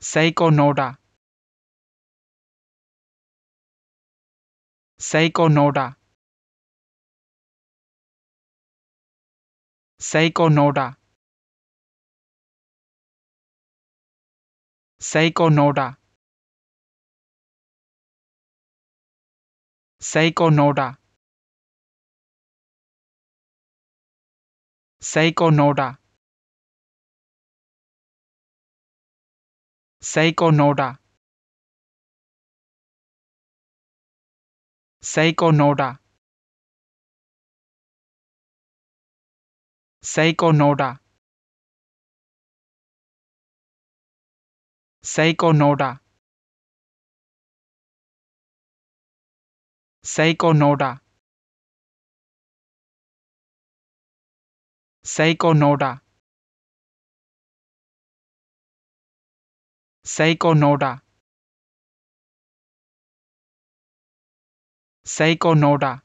Seiko Noda. Seiko Noda. Seiko Noda. Seiko Noda. Seiko Noda. Seiko Noda. Seiko Noda. Seiko Noda. Seiko Noda. Seiko Noda. Seiko Noda. Seiko Noda. Seiko Noda. Seiko Noda.